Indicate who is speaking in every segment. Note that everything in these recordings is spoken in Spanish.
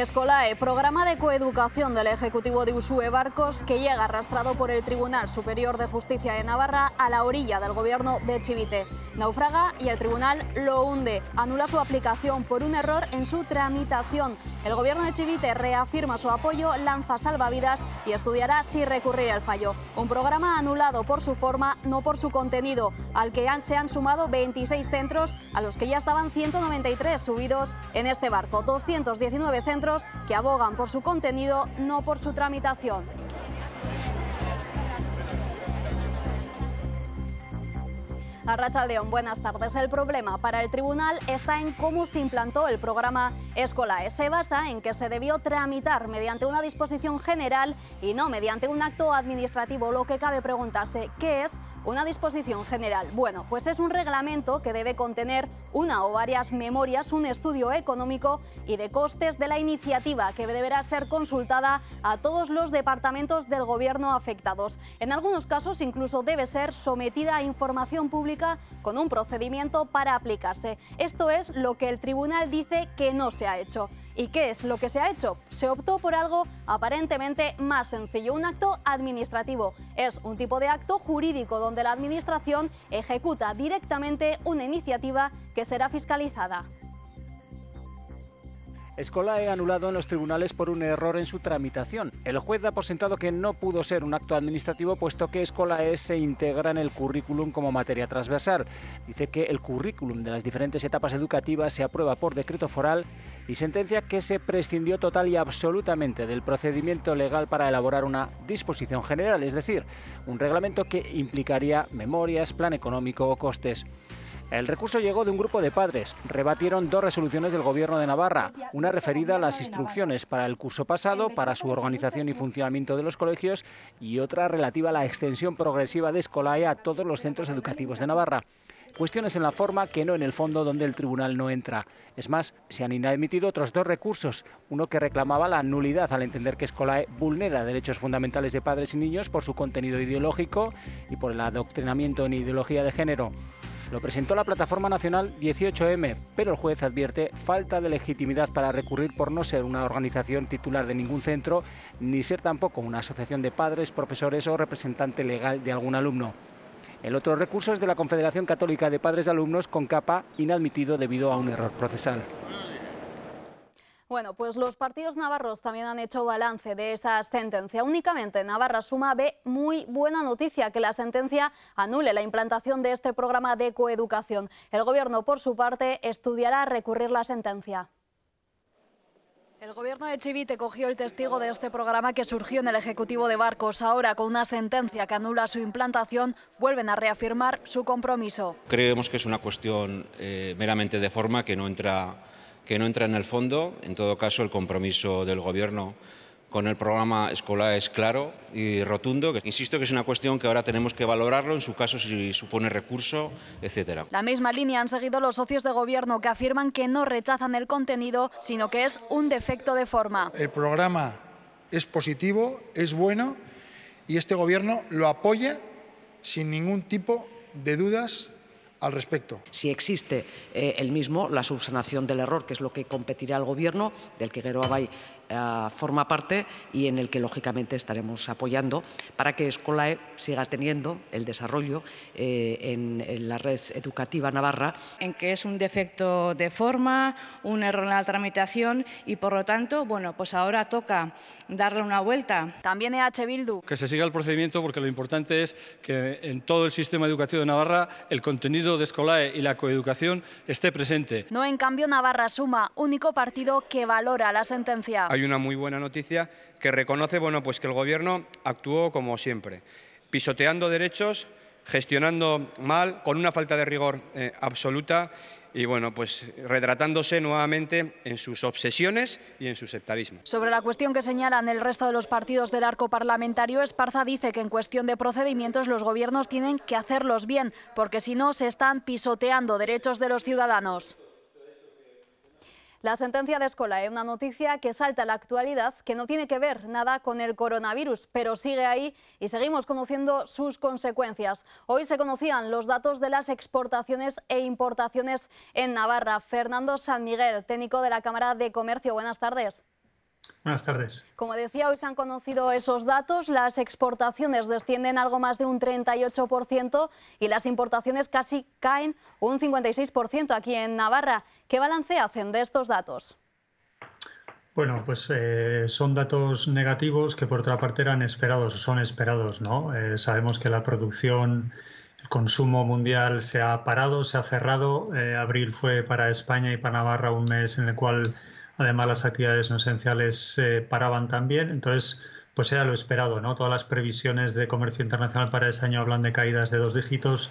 Speaker 1: Escolae, eh, programa de coeducación del Ejecutivo de Usue Barcos que llega arrastrado por el Tribunal Superior de Justicia de Navarra a la orilla del gobierno de Chivite. Naufraga y el tribunal lo hunde, anula su aplicación por un error en su tramitación. El gobierno de Chivite reafirma su apoyo, lanza salvavidas y estudiará si recurrir al fallo. Un programa anulado por su forma, no por su contenido, al que han, se han sumado 26 centros, a los que ya estaban 193 subidos en este barco. 219 centros que abogan por su contenido, no por su tramitación. León, buenas tardes. El problema para el tribunal está en cómo se implantó el programa Escolae. Se basa en que se debió tramitar mediante una disposición general y no mediante un acto administrativo, lo que cabe preguntarse qué es una disposición general. Bueno, pues es un reglamento que debe contener una o varias memorias, un estudio económico y de costes de la iniciativa que deberá ser consultada a todos los departamentos del gobierno afectados. En algunos casos incluso debe ser sometida a información pública con un procedimiento para aplicarse. Esto es lo que el tribunal dice que no se ha hecho. ¿Y qué es lo que se ha hecho? Se optó por algo aparentemente más sencillo, un acto administrativo. Es un tipo de acto jurídico donde la Administración ejecuta directamente una iniciativa que será fiscalizada.
Speaker 2: Escola Escolae anulado en los tribunales por un error en su tramitación. El juez ha por que no pudo ser un acto administrativo puesto que Escolae se integra en el currículum como materia transversal. Dice que el currículum de las diferentes etapas educativas se aprueba por decreto foral y sentencia que se prescindió total y absolutamente del procedimiento legal para elaborar una disposición general, es decir, un reglamento que implicaría memorias, plan económico o costes. El recurso llegó de un grupo de padres. Rebatieron dos resoluciones del Gobierno de Navarra, una referida a las instrucciones para el curso pasado, para su organización y funcionamiento de los colegios, y otra relativa a la extensión progresiva de Escolae a todos los centros educativos de Navarra. Cuestiones en la forma que no en el fondo donde el tribunal no entra. Es más, se han inadmitido otros dos recursos, uno que reclamaba la nulidad al entender que Escolae vulnera derechos fundamentales de padres y niños por su contenido ideológico y por el adoctrinamiento en ideología de género. Lo presentó la plataforma nacional 18M, pero el juez advierte falta de legitimidad para recurrir por no ser una organización titular de ningún centro, ni ser tampoco una asociación de padres, profesores o representante legal de algún alumno. El otro recurso es de la Confederación Católica de Padres de Alumnos con capa inadmitido debido a un error procesal.
Speaker 1: Bueno, pues los partidos navarros también han hecho balance de esa sentencia. Únicamente Navarra Suma ve muy buena noticia que la sentencia anule la implantación de este programa de coeducación. El Gobierno, por su parte, estudiará recurrir la sentencia. El gobierno de Chivite cogió el testigo de este programa que surgió en el Ejecutivo de Barcos. Ahora, con una sentencia que anula su implantación, vuelven a reafirmar su compromiso.
Speaker 2: Creemos que es una cuestión eh, meramente de forma que no entra que no entra en el fondo. En todo caso, el compromiso del Gobierno con el programa escolar es claro y rotundo. Insisto que es una cuestión que ahora tenemos que valorarlo, en su caso si supone recurso, etc.
Speaker 1: La misma línea han seguido los socios de gobierno que afirman que no rechazan el contenido, sino que es un defecto de forma.
Speaker 2: El programa es positivo, es bueno y este gobierno lo apoya
Speaker 3: sin ningún tipo de dudas al respecto. Si existe eh, el mismo, la subsanación del error, que es lo que competirá al Gobierno, del que Abay eh, forma parte y en el que lógicamente estaremos apoyando para que Escolae siga teniendo el desarrollo eh, en, la red educativa navarra. En que es un defecto
Speaker 1: de forma, un error en la tramitación y por lo tanto, bueno, pues ahora toca darle una vuelta. También EH Bildu.
Speaker 2: Que se siga el procedimiento porque lo importante es que en todo el sistema educativo de Navarra el contenido de Escolae y la coeducación esté presente.
Speaker 1: No, en cambio, Navarra suma, único partido que valora la sentencia
Speaker 4: hay una muy buena noticia que reconoce bueno, pues que el Gobierno actuó como siempre, pisoteando derechos, gestionando mal, con una falta de rigor eh, absoluta y bueno, pues retratándose nuevamente en sus obsesiones y en su sectarismo.
Speaker 1: Sobre la cuestión que señalan el resto de los partidos del arco parlamentario, Esparza dice que en cuestión de procedimientos los gobiernos tienen que hacerlos bien, porque si no se están pisoteando derechos de los ciudadanos. La sentencia de Escola es una noticia que salta a la actualidad, que no tiene que ver nada con el coronavirus, pero sigue ahí y seguimos conociendo sus consecuencias. Hoy se conocían los datos de las exportaciones e importaciones en Navarra. Fernando San Miguel, técnico de la Cámara de Comercio, buenas tardes.
Speaker 5: Buenas tardes.
Speaker 1: Como decía, hoy se han conocido esos datos. Las exportaciones descienden algo más de un 38% y las importaciones casi caen un 56% aquí en Navarra. ¿Qué balance hacen de estos datos?
Speaker 5: Bueno, pues eh, son datos negativos que por otra parte eran esperados, o son esperados, ¿no? Eh, sabemos que la producción, el consumo mundial se ha parado, se ha cerrado. Eh, abril fue para España y para Navarra un mes en el cual Además, las actividades no esenciales se eh, paraban también. Entonces, pues era lo esperado, ¿no? Todas las previsiones de comercio internacional para este año hablan de caídas de dos dígitos.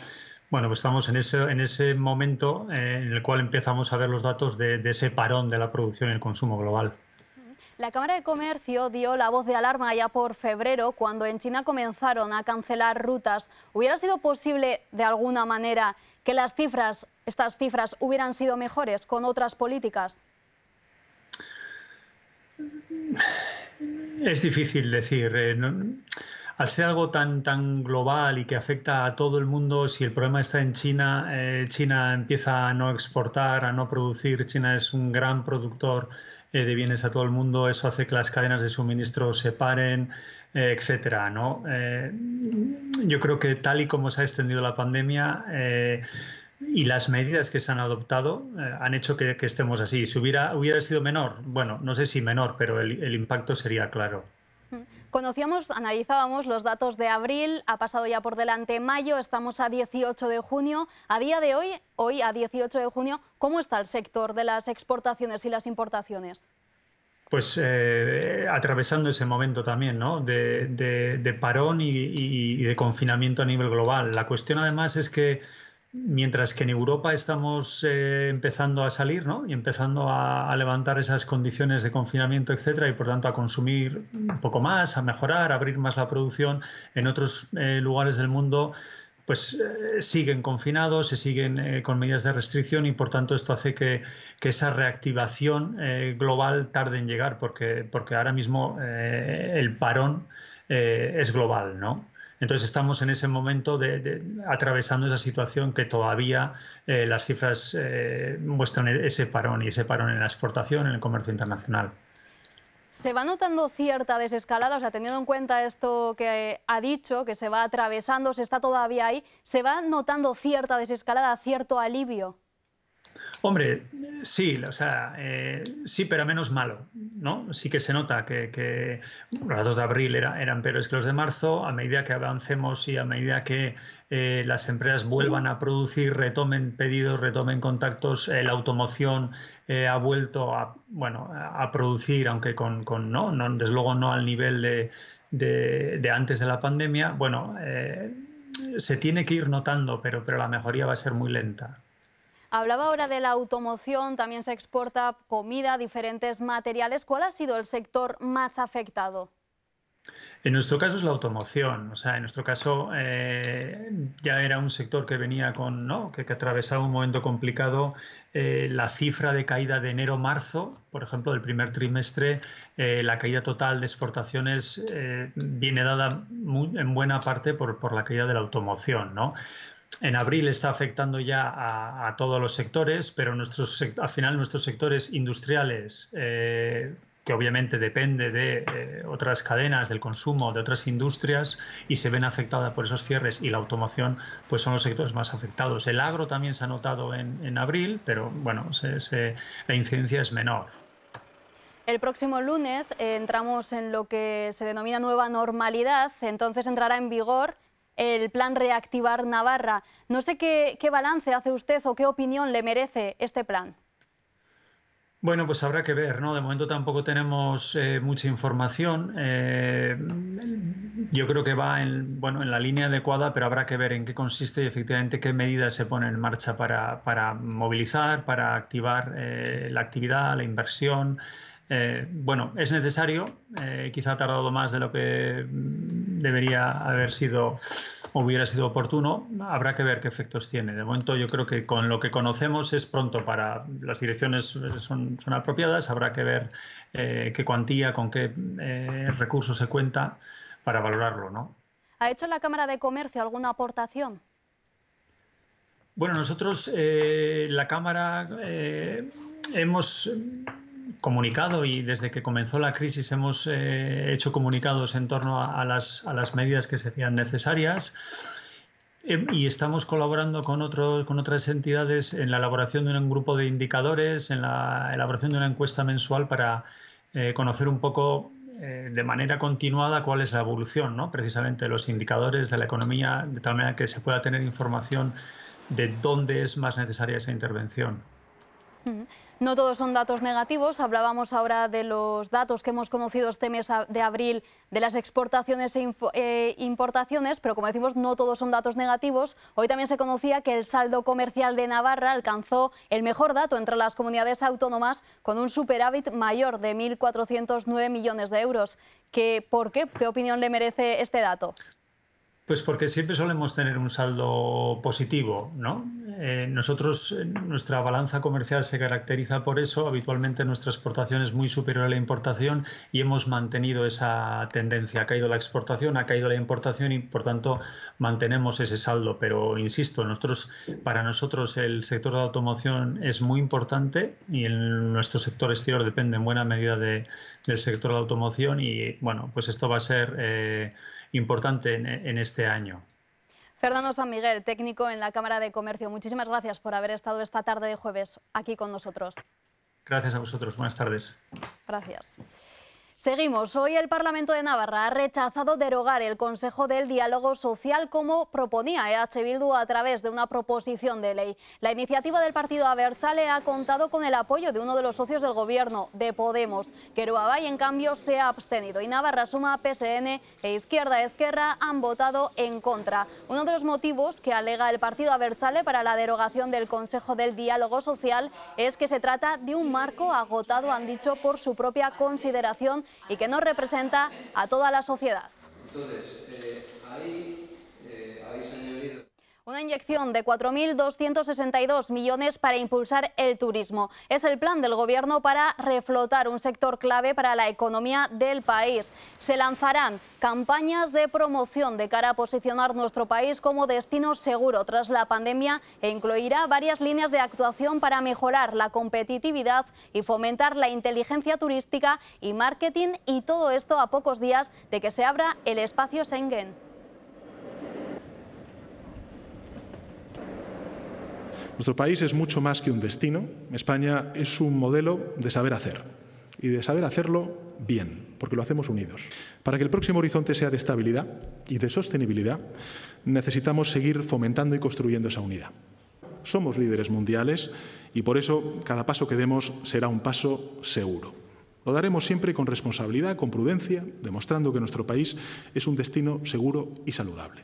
Speaker 5: Bueno, pues estamos en ese, en ese momento eh, en el cual empezamos a ver los datos de, ese parón de la producción y el consumo global.
Speaker 1: La Cámara de Comercio dio la voz de alarma ya por febrero, cuando en China comenzaron a cancelar rutas. ¿Hubiera sido posible, de alguna manera, que las cifras, estas cifras, hubieran sido mejores con otras políticas?
Speaker 5: Es difícil decir. Eh, al ser algo tan, tan global y que afecta a todo el mundo, si el problema está en China, eh, China empieza a no exportar, a no producir. China es un gran productor eh, de bienes a todo el mundo. Eso hace que las cadenas de suministro se paren, etc. yo creo que tal y como se ha extendido la pandemia, y las medidas que se han adoptado eh, han hecho que, estemos así. Si hubiera, hubiera sido menor, bueno, no sé si menor, pero el, impacto sería claro.
Speaker 1: Mm. Conocíamos, analizábamos los datos de abril, ha pasado ya por delante mayo, estamos a 18 de junio. A día de hoy, hoy a 18 de junio, ¿cómo está el sector de las exportaciones y las importaciones?
Speaker 5: Pues eh, atravesando ese momento también, ¿no? De, parón y de confinamiento a nivel global. La cuestión además es que Mientras que en Europa estamos eh, empezando a salir y empezando a, levantar esas condiciones de confinamiento, etcétera, y por tanto a consumir un poco más, a mejorar, a abrir más la producción, en otros eh, lugares del mundo pues eh, siguen confinados, se siguen con medidas de restricción y por tanto esto hace que, esa reactivación global tarde en llegar porque, porque ahora mismo el parón es global, ¿no? Entonces estamos en ese momento de, atravesando esa situación que todavía eh, las cifras eh, muestran ese parón y ese parón en la exportación, en el comercio internacional.
Speaker 1: ¿Se va notando cierta desescalada? O sea, teniendo en cuenta esto que ha dicho, que se va atravesando, se está todavía ahí, ¿se va notando cierta desescalada, cierto alivio?
Speaker 5: Hombre, sí, o sea, eh, sí, pero menos malo, ¿no? Sí que se nota que, los datos de abril eran peores que los de marzo. A medida que avancemos y a medida que eh, las empresas vuelvan a producir, retomen pedidos, retomen contactos, eh, la automoción ha vuelto a, bueno, a producir, aunque con, no, desde luego no al nivel de, de antes de la pandemia. Bueno, se tiene que ir notando, pero, pero la mejoría va a ser muy lenta.
Speaker 1: Hablaba ahora de la automoción, también se exporta comida, diferentes materiales. ¿Cuál ha sido el sector más afectado?
Speaker 5: En nuestro caso es la automoción, o sea, en nuestro caso eh, ya era un sector que venía con, que, atravesaba un momento complicado. Eh, la cifra de caída de enero-marzo, por ejemplo, del primer trimestre, eh, la caída total de exportaciones viene dada en buena parte por, por la caída de la automoción, ¿no? en abril está afectando ya a, todos los sectores, pero nuestros, al final nuestros sectores industriales, eh, que obviamente depende de eh, otras cadenas del consumo, de otras industrias y se ven afectadas por esos cierres y la automoción, pues son los sectores más afectados. El agro también se ha notado en, abril, pero bueno, la incidencia es menor.
Speaker 1: El próximo lunes eh, entramos en lo que se denomina nueva normalidad, entonces entrará en vigor el plan Reactivar Navarra. No sé qué, balance hace usted o qué opinión le merece este plan.
Speaker 5: Bueno, pues habrá que ver, ¿no? De momento tampoco tenemos eh, mucha información. Eh, yo creo que va en, bueno, en la línea adecuada, pero habrá que ver en qué consiste y efectivamente qué medidas se ponen en marcha para, movilizar, para activar eh, la actividad, la inversión, eh, bueno, es necesario, eh, quizá ha tardado más de lo que mm, debería haber sido o hubiera sido oportuno, habrá que ver qué efectos tiene. De momento yo creo que con lo que conocemos es pronto para, las direcciones son, apropiadas, habrá que ver eh, qué cuantía, con qué recursos se cuenta para valorarlo. ¿no?
Speaker 1: ¿Ha hecho la Cámara de Comercio alguna aportación?
Speaker 5: Bueno, nosotros, la Cámara, hemos comunicado y desde que comenzó la crisis hemos eh, hecho comunicados en torno a, las, medidas que serían necesarias eh, y estamos colaborando con, con otras entidades en la elaboración de un grupo de indicadores, en la elaboración de una encuesta mensual para eh, conocer un poco de manera continuada cuál es la evolución, ¿no? precisamente de los indicadores de la economía, de tal manera que se pueda tener información de dónde es más necesaria esa intervención.
Speaker 1: No todos son datos negativos. Hablábamos ahora de los datos que hemos conocido este mes de abril de las exportaciones e eh, importaciones, pero como decimos, no todos son datos negativos. Hoy también se conocía que el saldo comercial de Navarra alcanzó el mejor dato entre las comunidades autónomas con un superávit mayor de 1.409 millones de euros. ¿Qué, ¿Por ¿Qué opinión le merece este dato?
Speaker 5: Pues porque siempre solemos tener un saldo positivo, ¿no? Eh, nosotros, eh, nuestra balanza comercial se caracteriza por eso. Habitualmente nuestra exportación es muy superior a la importación y hemos mantenido esa tendencia. Ha caído la exportación, ha caído la importación y por tanto mantenemos ese saldo. Pero insisto, nosotros, para nosotros el sector de automoción es muy importante y en nuestro sector exterior depende en buena medida del sector de automoción y bueno, pues esto va a ser... Eh, importante en, este año. Fernando
Speaker 1: San Miguel, técnico en la Cámara de Comercio, muchísimas gracias por haber estado esta tarde de jueves aquí con nosotros.
Speaker 5: Gracias a vosotros, buenas tardes.
Speaker 1: Gracias. Seguimos. Hoy el Parlamento de Navarra ha rechazado derogar el Consejo del Diálogo Social como proponía EH Bildu a través de una proposición de ley. La iniciativa del partido Abertzale ha contado con el apoyo de uno de los socios del gobierno, de Podemos. Queruabay, en cambio, se ha abstenido y Navarra Suma, PSN e Izquierda Esquerra han votado en contra. Uno de los motivos que alega el partido Abertzale para la derogación del Consejo del Diálogo Social es que se trata de un marco agotado, han dicho, por su propia consideración y que no representa a toda la sociedad.
Speaker 6: Eh, eh,
Speaker 1: una inyección de 4.262 millones para impulsar el turismo. Es el plan del Gobierno para reflotar un sector clave para la economía del país. Se lanzarán campañas de promoción de cara a posicionar nuestro país como destino seguro tras la pandemia e incluirá varias líneas de actuación para mejorar la competitividad y fomentar la inteligencia turística y marketing y todo esto a pocos días de que se abra el espacio Schengen.
Speaker 7: Nuestro país es mucho más que un destino. España es un modelo de saber hacer y de saber hacerlo bien, porque lo hacemos unidos. Para que el próximo horizonte sea de estabilidad y de sostenibilidad, necesitamos seguir fomentando y construyendo esa unidad. Somos líderes mundiales y por eso cada paso que demos será un paso seguro. Lo daremos siempre con responsabilidad, con prudencia, demostrando que nuestro país es un destino seguro y saludable.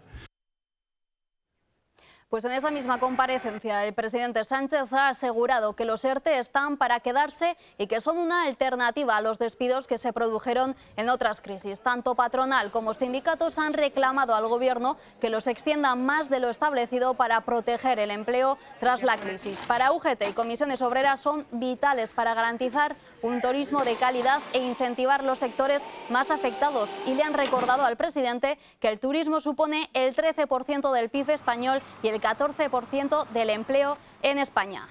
Speaker 1: Pues en esa misma comparecencia, el presidente Sánchez ha asegurado que los ERTE están para quedarse y que son una alternativa a los despidos que se produjeron en otras crisis. Tanto patronal como sindicatos han reclamado al Gobierno que los extienda más de lo establecido para proteger el empleo tras la crisis. Para UGT y comisiones obreras son vitales para garantizar un turismo de calidad e incentivar los sectores más afectados. Y le han recordado al presidente que el turismo supone el 13% del PIB español y el 14% del empleo en España.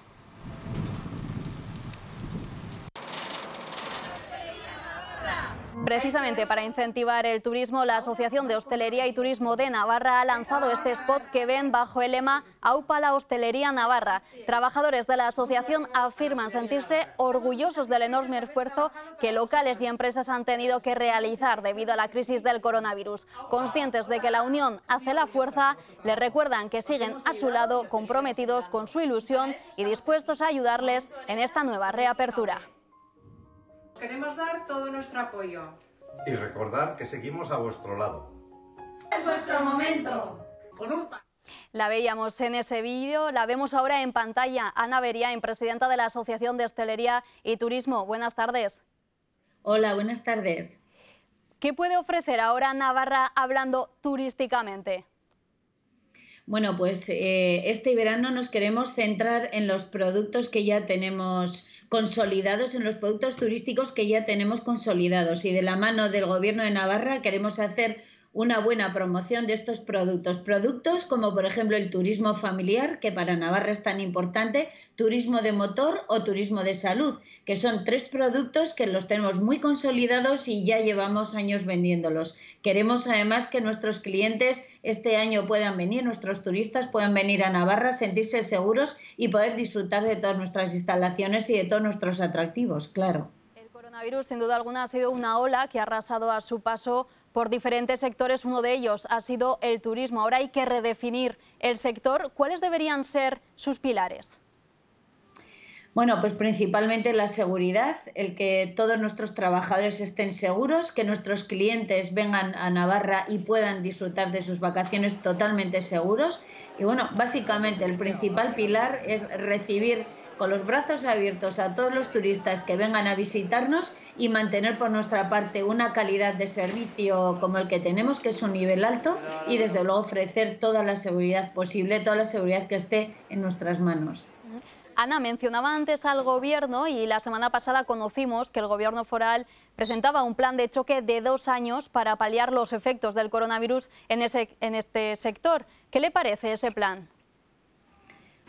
Speaker 1: Precisamente para incentivar el turismo, la Asociación de Hostelería y Turismo de Navarra ha lanzado este spot que ven bajo el lema AUPA la Hostelería Navarra. Trabajadores de la asociación afirman sentirse orgullosos del enorme esfuerzo que locales y empresas han tenido que realizar debido a la crisis del coronavirus. Conscientes de que la unión hace la fuerza, les recuerdan que siguen a su lado comprometidos con su ilusión y dispuestos a ayudarles en esta nueva reapertura.
Speaker 5: Queremos dar todo nuestro apoyo. Y recordar que seguimos a vuestro lado. Es vuestro momento.
Speaker 1: la veíamos en ese vídeo, la vemos ahora en pantalla. Ana en presidenta de la Asociación de Hostelería y Turismo. Buenas tardes.
Speaker 6: Hola, buenas tardes.
Speaker 1: ¿Qué puede ofrecer ahora Navarra hablando turísticamente?
Speaker 6: Bueno, pues eh, este verano nos queremos centrar en los productos que ya tenemos consolidados en los productos turísticos que ya tenemos consolidados. Y de la mano del Gobierno de Navarra queremos hacer una buena promoción de estos productos. Productos como por ejemplo el turismo familiar, que para Navarra es tan importante, turismo de motor o turismo de salud, que son tres productos que los tenemos muy consolidados y ya llevamos años vendiéndolos. Queremos además que nuestros clientes este año puedan venir, nuestros turistas puedan venir a Navarra, sentirse seguros y poder disfrutar de todas nuestras instalaciones y de todos nuestros atractivos, claro.
Speaker 1: El coronavirus sin duda alguna ha sido una ola que ha arrasado a su paso por diferentes sectores. Uno de ellos ha sido el turismo. Ahora hay que redefinir el sector. ¿Cuáles deberían ser sus pilares?
Speaker 6: Bueno, pues principalmente la seguridad, el que todos nuestros trabajadores estén seguros, que nuestros clientes vengan a Navarra y puedan disfrutar de sus vacaciones totalmente seguros. Y bueno, básicamente el principal pilar es recibir con los brazos abiertos a todos los turistas que vengan a visitarnos y mantener por nuestra parte una calidad de servicio como el que tenemos, que es un nivel alto, y desde luego ofrecer toda la seguridad posible, toda la seguridad que esté en nuestras manos.
Speaker 1: Ana, mencionaba antes al Gobierno y la semana pasada conocimos que el Gobierno foral presentaba un plan de choque de dos años para paliar los efectos del coronavirus en, ese, en este sector. ¿Qué le parece ese plan?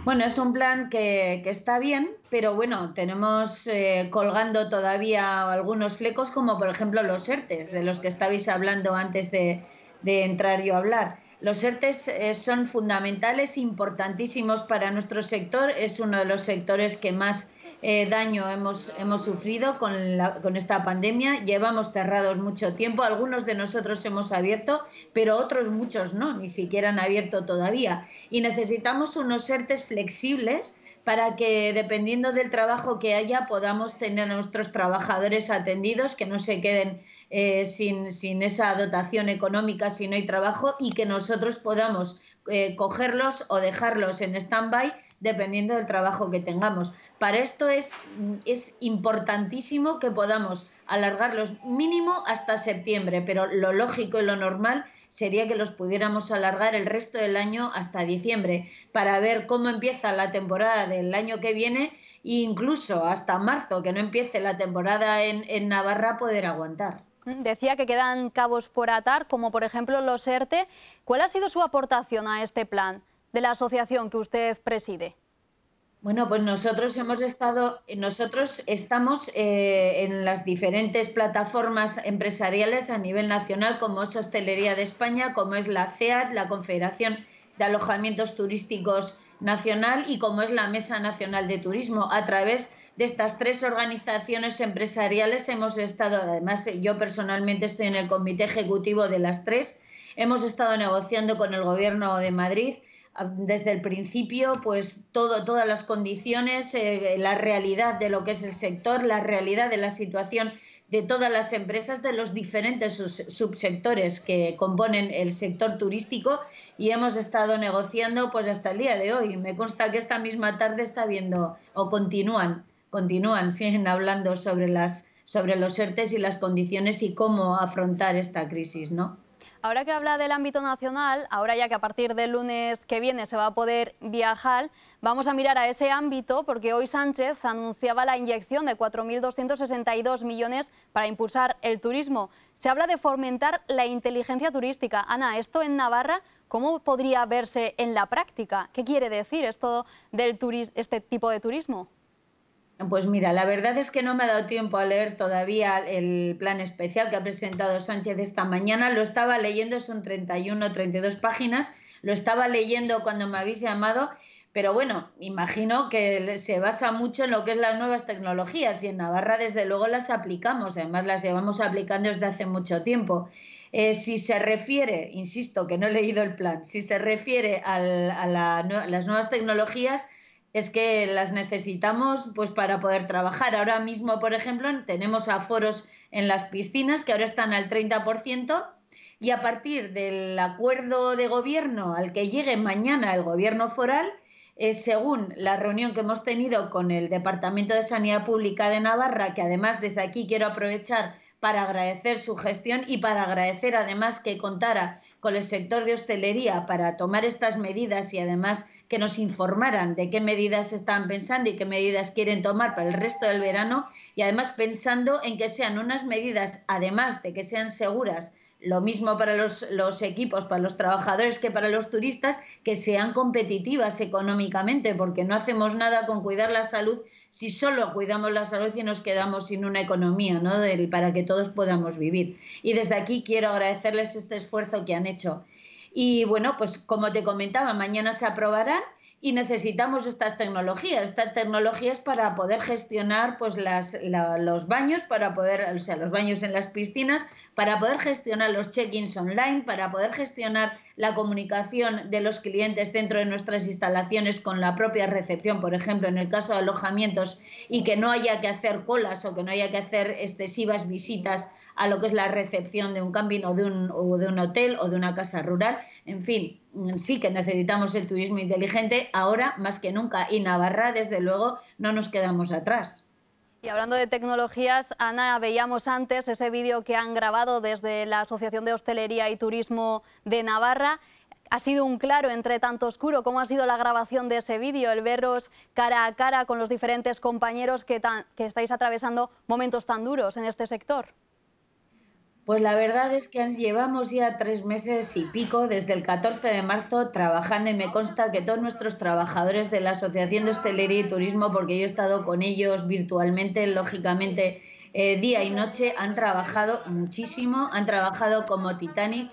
Speaker 6: Bueno, es un plan que, está bien, pero bueno, tenemos eh, colgando todavía algunos flecos, como por ejemplo los ERTES, de los que estabais hablando antes de, entrar yo a hablar. Los ERTES eh, son fundamentales, importantísimos para nuestro sector, es uno de los sectores que más eh, daño hemos, hemos sufrido con, la, con esta pandemia. Llevamos cerrados mucho tiempo, algunos de nosotros hemos abierto, pero otros muchos no, ni siquiera han abierto todavía. Y necesitamos unos ERTES flexibles para que dependiendo del trabajo que haya podamos tener a nuestros trabajadores atendidos, que no se queden eh, sin, esa dotación económica si no hay trabajo y que nosotros podamos eh, cogerlos o dejarlos en stand-by dependiendo del trabajo que tengamos. Para esto es, importantísimo que podamos alargarlos mínimo hasta septiembre, pero lo lógico y lo normal sería que los pudiéramos alargar el resto del año hasta diciembre para ver cómo empieza la temporada del año que viene e incluso hasta marzo, que no empiece la temporada en, en Navarra, poder aguantar.
Speaker 1: Decía que quedan cabos por atar, como por ejemplo los ERTE. ¿Cuál ha sido su aportación a este plan? de la asociación que usted preside?
Speaker 6: Bueno, pues nosotros hemos estado, nosotros estamos eh, en las diferentes plataformas empresariales a nivel nacional, como es Hostelería de España, como es la CEAT, la Confederación de Alojamientos Turísticos Nacional y como es la Mesa Nacional de Turismo. A través de estas tres organizaciones empresariales hemos estado, además eh, yo personalmente estoy en el comité ejecutivo de las tres, hemos estado negociando con el Gobierno de Madrid Ah, desde el principio, pues todo, todas las condiciones, eh, la realidad de lo que es el sector, la realidad de la situación de todas las empresas de los diferentes subsectores que componen el sector turístico y hemos estado negociando pues hasta el día de hoy. Me consta que esta misma tarde está viendo o continúan, continúan, siguen hablando sobre las sobre los ERTES y las condiciones y cómo afrontar esta crisis, ¿no?
Speaker 1: Ahora que habla del ámbito nacional, ahora ya que a partir del lunes que viene se va a poder viajar, vamos a mirar a ese ámbito porque hoy Sánchez anunciaba la inyección de 4.262 millones para impulsar el turismo. Se habla de fomentar la inteligencia turística. Ana, esto en Navarra, ¿cómo podría verse en la práctica? ¿Qué quiere decir esto del este tipo de turismo?
Speaker 6: Pues mira, la verdad es que no me ha dado tiempo a leer todavía el plan especial que ha presentado Sánchez esta mañana. Lo estaba leyendo, son 31 o 32 páginas. Lo estaba leyendo cuando me habéis llamado, pero bueno, imagino que se basa mucho en lo que es las nuevas tecnologías y en Navarra desde luego las aplicamos, además las llevamos aplicando desde hace mucho tiempo. Eh, si se refiere, insisto que no he leído el plan, si se refiere a, a las nuevas tecnologías, es que las necesitamos pues para poder trabajar. Ahora mismo, por ejemplo, tenemos aforos en las piscinas que ahora están al 30% y a partir del acuerdo de gobierno al que llegue mañana el gobierno foral, eh, según la reunión que hemos tenido con el Departamento de Sanidad Pública de Navarra, que además desde aquí quiero aprovechar para agradecer su gestión y para agradecer además que contara con el sector de hostelería para tomar estas medidas y además que nos informaran de qué medidas están pensando y qué medidas quieren tomar para el resto del verano y además pensando en que sean unas medidas, además de que sean seguras, lo mismo para los, los, equipos, para los trabajadores que para los turistas, que sean competitivas económicamente, porque no hacemos nada con cuidar la salud si solo cuidamos la salud y nos quedamos sin una economía ¿no? para que todos podamos vivir. Y desde aquí quiero agradecerles este esfuerzo que han hecho. Y bueno, pues como te comentaba, mañana se aprobarán y necesitamos estas tecnologías, estas tecnologías para poder gestionar pues las, los baños, para poder, o sea, los baños en las piscinas, para poder gestionar los check-ins online, para poder gestionar la comunicación de los clientes dentro de nuestras instalaciones con la propia recepción, por ejemplo, en el caso de alojamientos, y que no haya que hacer colas o que no haya que hacer excesivas visitas a lo que es la recepción de un camping o de un, hotel o de una casa rural. En fin, sí que necesitamos el turismo inteligente ahora más que nunca y Navarra, desde luego, no nos quedamos atrás.
Speaker 1: Y hablando de tecnologías, Ana, veíamos antes ese vídeo que han grabado desde la Asociación de Hostelería y Turismo de Navarra. Ha sido un claro entre tanto oscuro. ¿Cómo ha sido la grabación de ese vídeo? El veros cara a cara con los diferentes compañeros que estáis atravesando momentos tan duros en este sector.
Speaker 6: Pues la verdad es que llevamos ya tres meses y pico desde el 14 de marzo trabajando y me consta que todos nuestros trabajadores de la Asociación de Hostelería y Turismo, porque yo he estado con ellos virtualmente, lógicamente, eh, día y noche, han trabajado muchísimo, han trabajado como Titanic,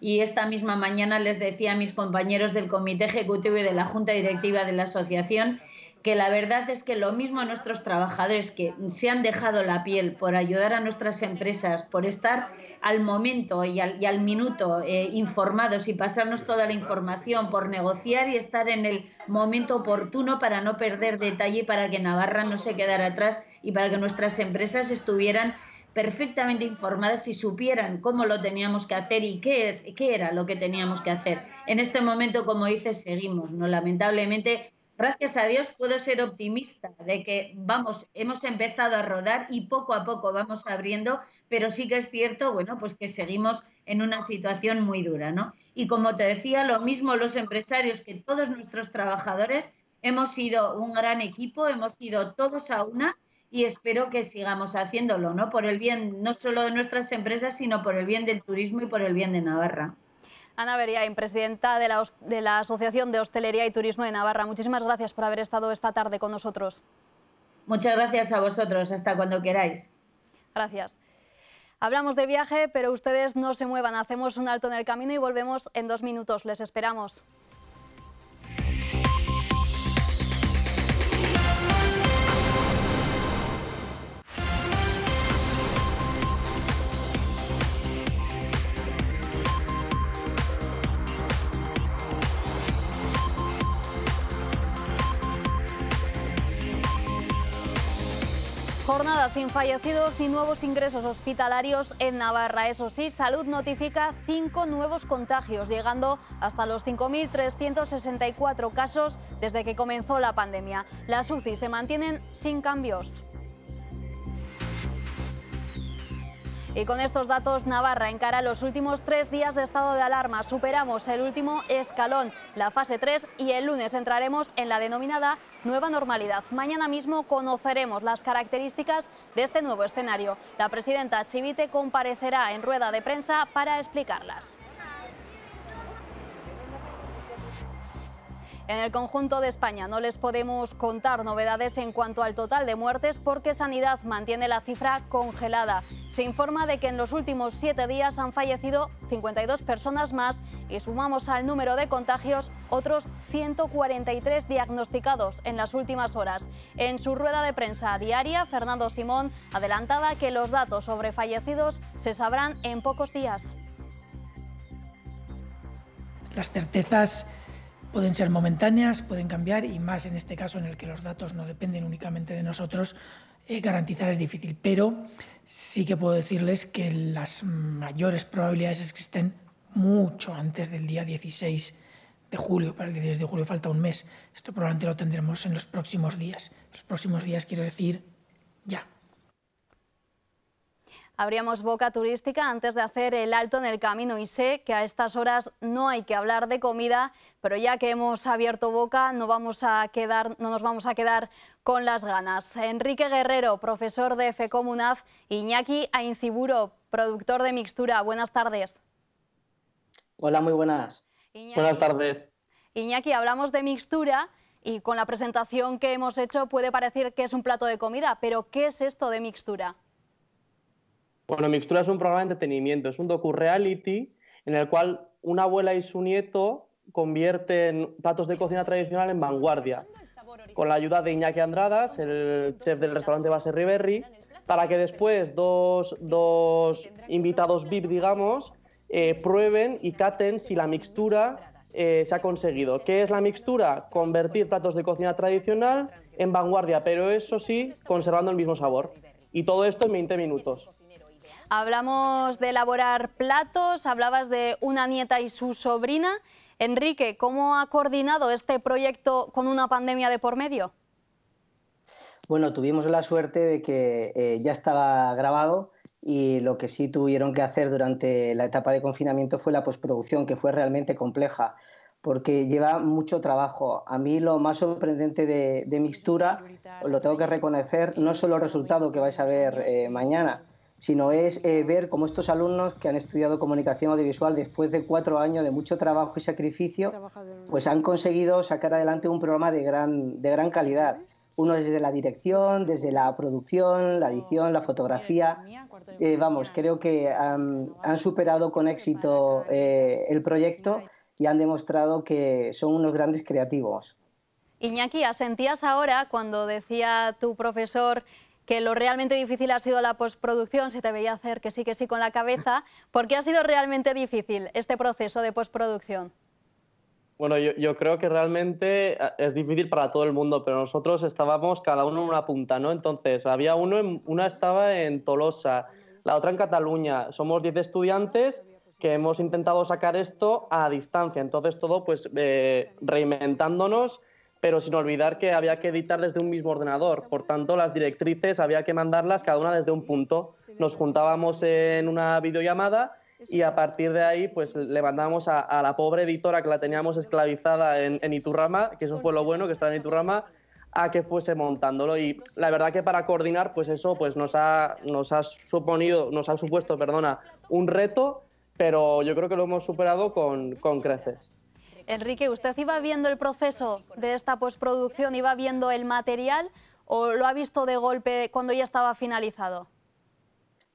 Speaker 6: y esta misma mañana les decía a mis compañeros del Comité Ejecutivo y de la Junta Directiva de la Asociación que la verdad es que lo mismo a nuestros trabajadores que se han dejado la piel por ayudar a nuestras empresas, por estar al momento y al, y al minuto eh, informados y pasarnos toda la información, por negociar y estar en el momento oportuno para no perder detalle y para que Navarra no se quedara atrás y para que nuestras empresas estuvieran perfectamente informadas y supieran cómo lo teníamos que hacer y qué, es, era lo que teníamos que hacer. En este momento, como dices, seguimos. ¿no? Lamentablemente, gracias a Dios puedo ser optimista de que vamos, hemos empezado a rodar y poco a poco vamos abriendo, pero sí que es cierto, bueno, pues que seguimos en una situación muy dura, ¿no? Y como te decía, lo mismo los empresarios que todos nuestros trabajadores, hemos sido un gran equipo, hemos sido todos a una y espero que sigamos haciéndolo, ¿no? Por el bien no solo de nuestras empresas, sino por el bien del turismo y por el bien de Navarra.
Speaker 1: Ana Beriain, presidenta de la, de la Asociación de Hostelería y Turismo de Navarra. Muchísimas gracias por haber estado esta tarde con nosotros.
Speaker 6: Muchas gracias a vosotros. Hasta cuando queráis.
Speaker 1: Gracias. Hablamos de viaje, pero ustedes no se muevan. Hacemos un alto en el camino y volvemos en dos minutos. Les esperamos. Jornada sin fallecidos ni nuevos ingresos hospitalarios en Navarra. Eso sí, Salud notifica cinco nuevos contagios, llegando hasta los 5.364 casos desde que comenzó la pandemia. Las UCI se mantienen sin cambios. Y con estos datos, Navarra encara los últimos tres días de estado de alarma. Superamos el último escalón, la fase 3, y el lunes entraremos en la denominada nueva normalidad. Mañana mismo conoceremos las características de este nuevo escenario. La presidenta Chivite comparecerá en rueda de prensa para explicarlas. En el conjunto de España no les podemos contar novedades en cuanto al total de muertes porque Sanidad mantiene la cifra congelada. Se informa de que en los últimos siete días han fallecido 52 personas más y sumamos al número de contagios otros 143 diagnosticados en las últimas horas. En su rueda de prensa diaria, Fernando Simón adelantaba que los datos sobre fallecidos se sabrán en pocos días.
Speaker 6: Las certezas pueden ser momentáneas, pueden cambiar y más en este caso en el que los datos no dependen únicamente de nosotros, eh, garantizar es difícil. Pero sí que puedo decirles que las mayores probabilidades es que estén mucho antes del día 16 de julio. Para el 16 de julio falta un mes. Esto probablemente lo tendremos en los próximos días. Los próximos días quiero decir ya.
Speaker 1: Abríamos boca turística antes de hacer el alto en el camino y sé que a estas horas no hay que hablar de comida, pero ya que hemos abierto boca no, vamos a quedar, no nos vamos a quedar con las ganas. Enrique Guerrero, profesor de FECOMUNAF, Iñaki Ainciburo, productor de Mixtura. Buenas tardes.
Speaker 8: Hola, muy buenas. buenas tardes.
Speaker 1: Iñaki, hablamos de Mixtura y con la presentación que hemos hecho puede parecer que es un plato de comida, pero ¿qué es esto de Mixtura?
Speaker 3: Bueno, Mixtura es un programa de entretenimiento, es un docu-reality en el cual una abuela y su nieto convierten platos de cocina tradicional en vanguardia, con la ayuda de Iñaki Andradas, el chef del restaurante Base Riverri, para que después dos, invitados VIP, digamos, eh, prueben y caten si la mixtura eh, se ha conseguido. ¿Qué es la mixtura? Convertir platos de cocina tradicional en vanguardia, pero eso sí, conservando el mismo sabor. Y todo esto en 20 minutos.
Speaker 1: Hablamos de elaborar platos, hablabas de una nieta y su sobrina. Enrique, ¿cómo ha coordinado este proyecto con una pandemia de por medio?
Speaker 8: Bueno, tuvimos la suerte de que eh, ya estaba grabado y lo que sí tuvieron que hacer durante la etapa de confinamiento fue la postproducción, que fue realmente compleja, porque lleva mucho trabajo. A mí lo más sorprendente de, de Mixtura, lo tengo que reconocer, no solo el resultado que vais a ver eh, mañana, sino es eh, ver cómo estos alumnos que han estudiado comunicación audiovisual después de cuatro años de mucho trabajo y sacrificio, pues han conseguido sacar adelante un programa de gran, de gran calidad. Uno desde la dirección, desde la producción, la edición, la fotografía. Eh, vamos, creo que han, superado con éxito eh, el proyecto y han demostrado que son unos grandes creativos.
Speaker 1: Iñaki, ¿asentías ahora cuando decía tu profesor que lo realmente difícil ha sido la postproducción, se te veía hacer que sí, que sí con la cabeza. ¿Por qué ha sido realmente difícil este proceso de postproducción?
Speaker 3: Bueno, yo, creo que realmente eh, es difícil para todo el mundo, pero nosotros estábamos cada uno en una punta, ¿no? Entonces, había uno, una estaba en Tolosa, la otra en Cataluña. Somos 10 estudiantes que hemos intentado sacar esto a distancia. Entonces, todo pues eh, reinventándonos pero sin olvidar que había que editar desde un mismo ordenador. Por tanto, las directrices había que mandarlas cada una desde un punto. Nos juntábamos en una videollamada y a partir de ahí pues le mandábamos a, la pobre editora que la teníamos esclavizada en, Iturrama, que eso fue lo bueno que está en Iturrama, a que fuese montándolo. Y la verdad que para coordinar pues eso pues nos ha, nos ha suponido, nos ha supuesto, perdona, un reto, pero yo creo que lo hemos superado con creces.
Speaker 1: Enrique, ¿usted iba viendo el proceso de esta postproducción, iba viendo el material o lo ha visto de golpe cuando ya estaba finalizado?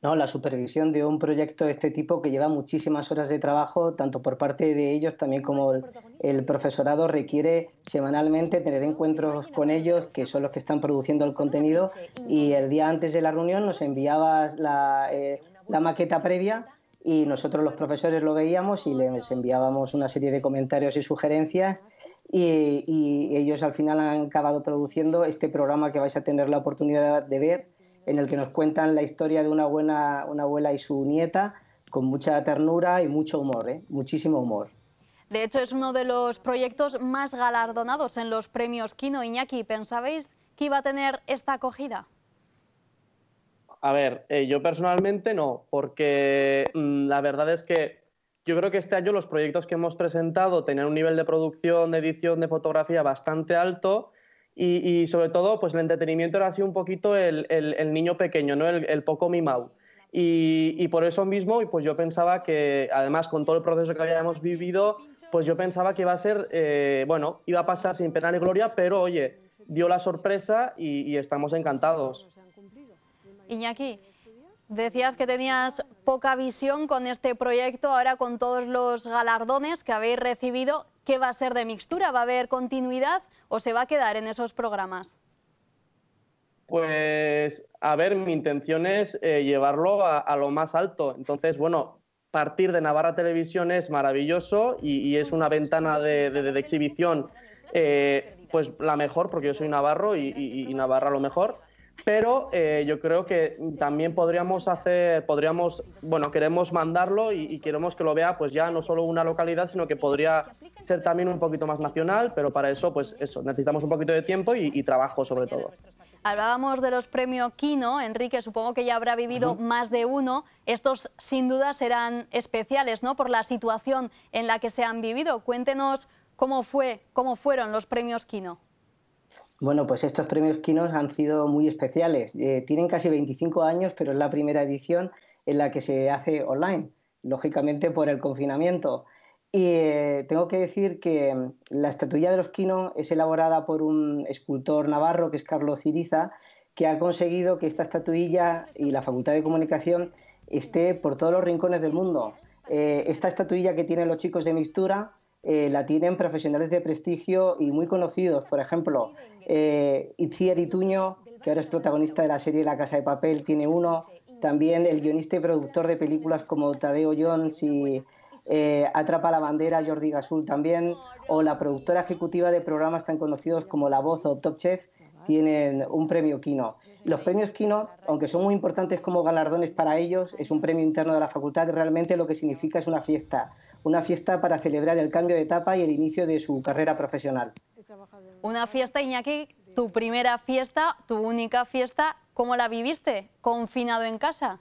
Speaker 8: No, la supervisión de un proyecto de este tipo que lleva muchísimas horas de trabajo, tanto por parte de ellos también como el, profesorado, requiere semanalmente tener encuentros con ellos, que son los que están produciendo el contenido, y el día antes de la reunión nos enviaba la eh, maqueta previa y nosotros los profesores lo veíamos y les enviábamos una serie de comentarios y sugerencias y, ellos al final han acabado produciendo este programa que vais a tener la oportunidad de ver en el que nos cuentan la historia de una, buena, una abuela y su nieta con mucha ternura y mucho humor, ¿eh? muchísimo humor.
Speaker 1: De hecho, es uno de los proyectos más galardonados en los premios Kino Iñaki. ¿Pensabais que iba a tener esta acogida?
Speaker 3: A ver, eh, yo personalmente no, porque mm, la verdad es que yo creo que este año los proyectos que hemos presentado tenían un nivel de producción, de edición, de fotografía bastante alto y, sobre todo, pues el entretenimiento era así un poquito el, niño pequeño, ¿no? El, poco mimado. Y, y, por eso mismo, pues yo pensaba que, además, con todo el proceso que habíamos vivido, pues yo pensaba que iba a ser, eh, bueno, iba a pasar sin pena ni gloria, pero oye, dio la sorpresa y, y estamos encantados.
Speaker 1: Iñaki, decías que tenías poca visión con este proyecto, ahora con todos los galardones que habéis recibido, ¿qué va a ser de mixtura? ¿Va a haber continuidad o se va a quedar en esos programas?
Speaker 3: Pues, a ver, mi intención es eh, llevarlo a, lo más alto. Entonces, bueno, partir de Navarra Televisión es maravilloso y, es una ventana de, exhibición, eh, pues la mejor, porque yo soy navarro y Navarra lo mejor pero eh, yo creo que también podríamos hacer, podríamos, bueno, queremos mandarlo y, queremos que lo vea pues ya no solo una localidad, sino que podría ser también un poquito más nacional, pero para eso, pues eso, necesitamos un poquito de tiempo y, trabajo sobre todo.
Speaker 1: Hablábamos de los premios Kino, Enrique, supongo que ya habrá vivido más de uno. Estos sin duda serán especiales, ¿no? Por la situación en la que se han vivido. Cuéntenos cómo fue, cómo fueron los premios Kino.
Speaker 8: Bueno, pues estos premios Quinos han sido muy especiales. Eh, tienen casi 25 años, pero es la primera edición en la que se hace online, lógicamente por el confinamiento. Y eh, tengo que decir que mm, la estatuilla de los Quinos es elaborada por un escultor navarro que es Carlos Ciriza, que ha conseguido que esta estatuilla y la Facultad de Comunicación esté por todos los rincones del mundo. Eh, esta estatuilla que tienen los chicos de Mixtura eh, la tienen profesionales de prestigio y muy conocidos. Por ejemplo, eh, Itziar Ituño, que ahora es protagonista de la serie La Casa de Papel, tiene uno. También el guionista y productor de películas como Tadeo Jones y eh, Atrapa la Bandera, Jordi Gasul también. O la productora ejecutiva de programas tan conocidos como La Voz o Top Chef tienen un premio Kino. Los premios Kino, aunque son muy importantes como galardones para ellos, es un premio interno de la facultad, realmente lo que significa es una fiesta, una fiesta para celebrar el cambio de etapa y el inicio de su carrera profesional.
Speaker 1: Una fiesta, Iñaki, tu primera fiesta, tu única fiesta, ¿cómo la viviste? ¿Confinado en casa?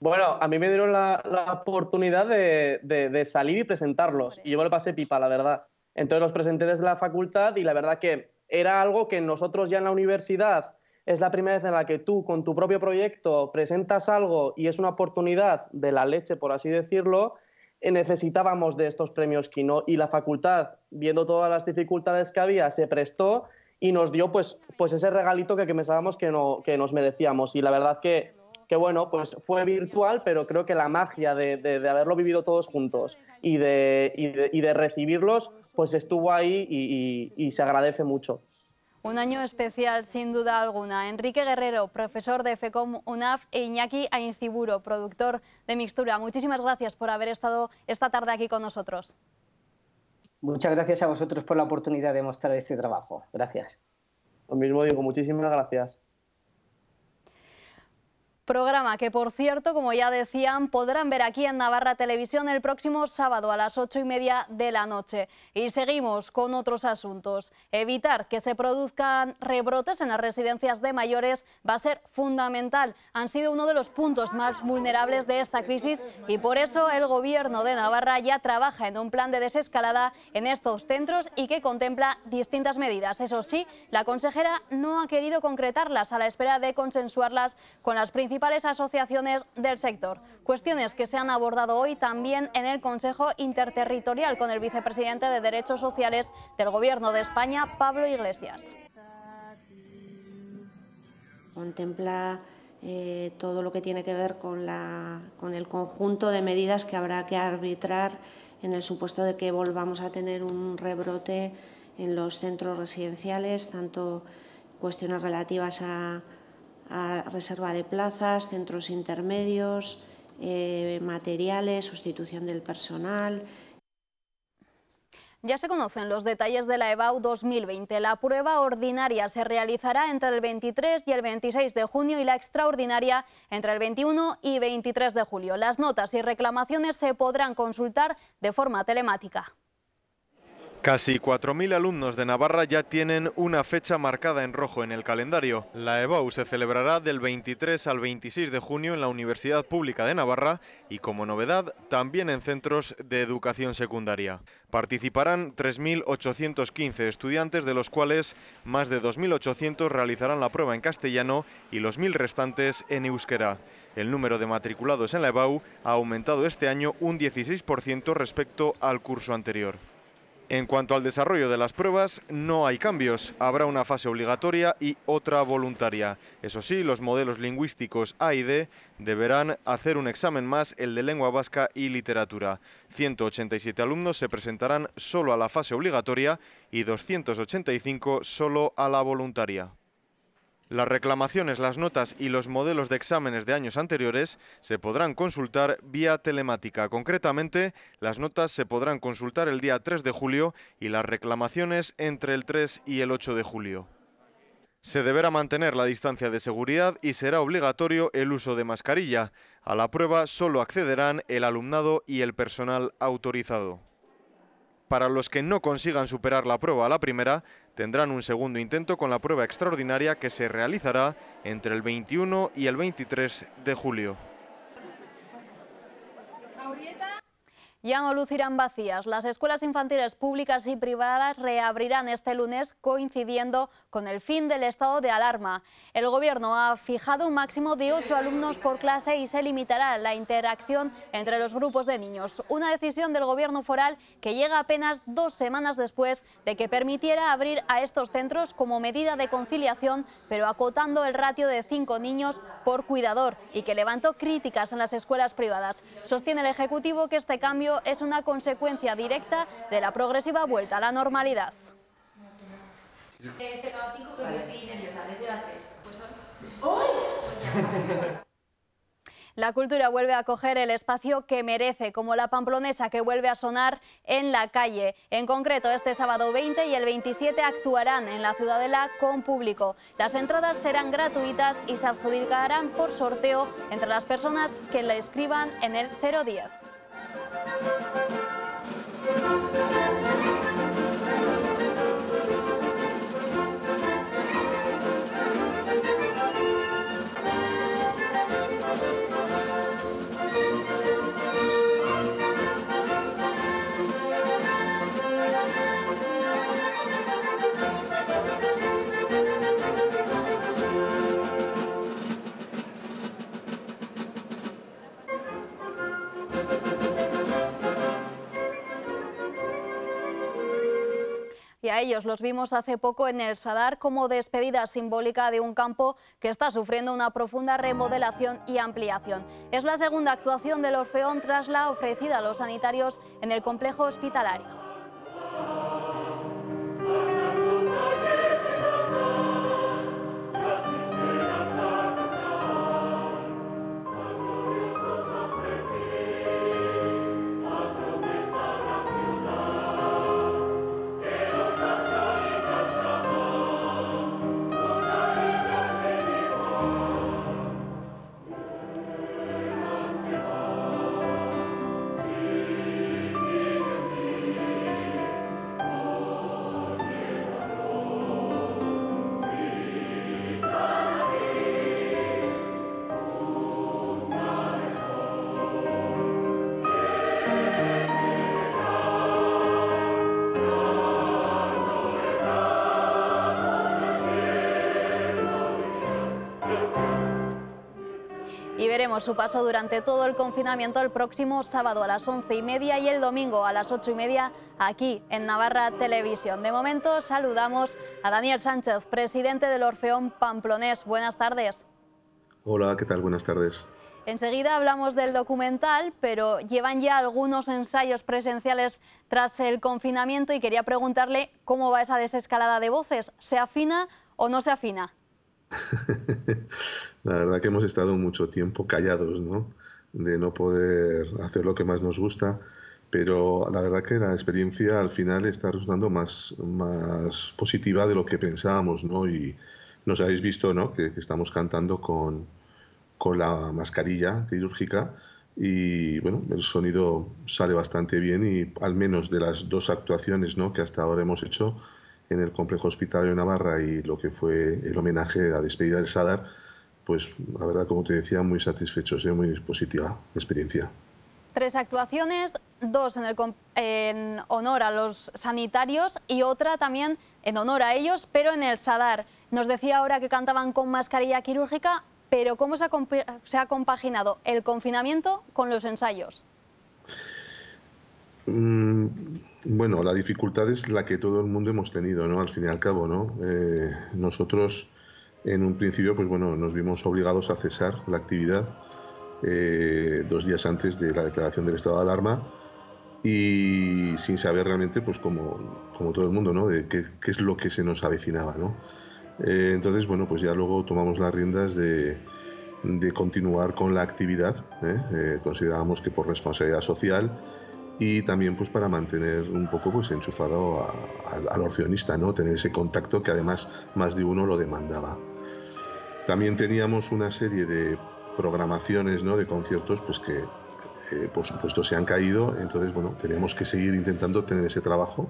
Speaker 3: Bueno, a mí me dieron la, oportunidad de, de, salir y presentarlos, y yo me lo pasé pipa, la verdad. Entonces los presenté desde la facultad y la verdad que era algo que nosotros ya en la universidad es la primera vez en la que tú con tu propio proyecto presentas algo y es una oportunidad de la leche, por así decirlo, eh, necesitábamos de estos premios Kino y la facultad, viendo todas las dificultades que había, se prestó y nos dio pues, pues ese regalito que, pensábamos que, no, que nos merecíamos. Y la verdad que, bueno, pues fue virtual, pero creo que la magia de, haberlo vivido todos juntos y de, de, recibirlos, pues estuvo ahí y se agradece mucho.
Speaker 1: Un año especial, sin duda alguna. Enrique Guerrero, profesor de FECOM UNAF, e Iñaki Ainciburo, productor de Mixtura. Muchísimas gracias por haber estado esta tarde aquí con nosotros.
Speaker 8: Muchas gracias a vosotros por la oportunidad de mostrar este trabajo. Gracias. Lo mismo digo, muchísimas gracias.
Speaker 1: Programa que, por cierto, como ya decían, podrán ver aquí en Navarra Televisión el próximo sábado a las ocho y media de la noche. Y seguimos con otros asuntos. Evitar que se produzcan rebrotes en las residencias de mayores va a ser fundamental. Han sido uno de los puntos más vulnerables de esta crisis y por eso el Gobierno de Navarra ya trabaja en un plan de desescalada en estos centros y que contempla distintas medidas. Eso sí, la consejera no ha querido concretarlas a la espera de consensuarlas con las principales principales asociaciones del sector. Cuestiones que se han abordado hoy también en el Consejo Interterritorial con el vicepresidente de Derechos Sociales del Gobierno de España, Pablo Iglesias.
Speaker 6: Contempla eh, todo lo que tiene que ver con, la, con el conjunto de medidas que habrá que arbitrar en el supuesto de que volvamos a tener un rebrote en los centros residenciales, tanto cuestiones relativas a a reserva de plazas, centros intermedios, eh, materiales, sustitución del personal,
Speaker 1: ya se conocen los detalles de la EBAU 2020. La prueba ordinaria se realizará entre el 23 y el 26 de junio y la extraordinaria entre el 21 y 23 de julio. Las notas y reclamaciones se podrán consultar de forma telemática.
Speaker 4: Casi 4.000 alumnos de Navarra ya tienen una fecha marcada en rojo en el calendario. La EBAU se celebrará del 23 al 26 de junio en la Universidad Pública de Navarra y como novedad también en centros de educación secundaria. Participarán 3.815 estudiantes de los cuales más de 2.800 realizarán la prueba en castellano y los 1.000 restantes en euskera. El número de matriculados en la EBAU ha aumentado este año un 16% respecto al curso anterior. En cuanto al desarrollo de las pruebas, no hay cambios. Habrá una fase obligatoria y otra voluntaria. Eso sí, los modelos lingüísticos A y D deberán hacer un examen más, el de lengua vasca y literatura. 187 alumnos se presentarán solo a la fase obligatoria y 285 solo a la voluntaria. Las reclamaciones, las notas y los modelos de exámenes de años anteriores se podrán consultar vía telemática. Concretamente, las notas se podrán consultar el día 3 de julio y las reclamaciones entre el 3 y el 8 de julio. Se deberá mantener la distancia de seguridad y será obligatorio el uso de mascarilla. A la prueba solo accederán el alumnado y el personal autorizado. Para los que no consigan superar la prueba a la primera, tendrán un segundo intento con la prueba extraordinaria que se realizará entre el 21 y el 23 de julio.
Speaker 1: ya no lucirán vacías. Las escuelas infantiles públicas y privadas reabrirán este lunes coincidiendo con el fin del estado de alarma. El Gobierno ha fijado un máximo de ocho alumnos por clase y se limitará la interacción entre los grupos de niños. Una decisión del Gobierno foral que llega apenas dos semanas después de que permitiera abrir a estos centros como medida de conciliación, pero acotando el ratio de cinco niños por cuidador y que levantó críticas en las escuelas privadas. Sostiene el Ejecutivo que este cambio es una consecuencia directa de la progresiva vuelta a la normalidad. La cultura vuelve a coger el espacio que merece, como la pamplonesa que vuelve a sonar en la calle. En concreto, este sábado 20 y el 27 actuarán en la Ciudadela con público. Las entradas serán gratuitas y se adjudicarán por sorteo entre las personas que la escriban en el 010. Thank you. A ellos. Los vimos hace poco en el Sadar como despedida simbólica de un campo que está sufriendo una profunda remodelación y ampliación. Es la segunda actuación del Orfeón tras la ofrecida a los sanitarios en el complejo hospitalario. su paso durante todo el confinamiento el próximo sábado a las 11 y media y el domingo a las 8 y media aquí en Navarra Televisión. De momento saludamos a Daniel Sánchez, presidente del Orfeón Pamplonés. Buenas tardes.
Speaker 7: Hola, ¿qué tal? Buenas tardes.
Speaker 1: Enseguida hablamos del documental, pero llevan ya algunos ensayos presenciales tras el confinamiento y quería preguntarle cómo va esa desescalada de voces. ¿Se afina o no se afina?
Speaker 7: la verdad que hemos estado mucho tiempo callados, ¿no? De no poder hacer lo que más nos gusta, pero la verdad que la experiencia al final está resultando más, más positiva de lo que pensábamos, ¿no? Y nos habéis visto, ¿no? Que, estamos cantando con, con la mascarilla quirúrgica y bueno, el sonido sale bastante bien y al menos de las dos actuaciones ¿no? que hasta ahora hemos hecho, en el complejo hospitalario de Navarra y lo que fue el homenaje a despedida del Sadar, pues la verdad, como te decía, muy satisfecho, ¿eh? muy positiva la experiencia.
Speaker 1: Tres actuaciones, dos en, en honor a los sanitarios y otra también en honor a ellos, pero en el Sadar. Nos decía ahora que cantaban con mascarilla quirúrgica, pero ¿cómo se ha, se ha compaginado el confinamiento con los ensayos?
Speaker 7: Mm, bueno, la dificultad es la que todo el mundo hemos tenido, ¿no? Al fin y al cabo, ¿no? Eh, nosotros, en un principio, pues bueno, nos vimos obligados a cesar la actividad eh, dos días antes de la declaración del estado de alarma y sin saber realmente, pues como, todo el mundo, ¿no? De qué, es lo que se nos avecinaba, ¿no? Eh, entonces, bueno, pues ya luego tomamos las riendas de, de continuar con la actividad. consideramos que por responsabilidad social y también pues para mantener un poco pues enchufado al orfeonista, ¿no? Tener ese contacto que además más de uno lo demandaba. También teníamos una serie de programaciones, ¿no? De conciertos pues que eh, por supuesto se han caído, entonces bueno, tenemos que seguir intentando tener ese trabajo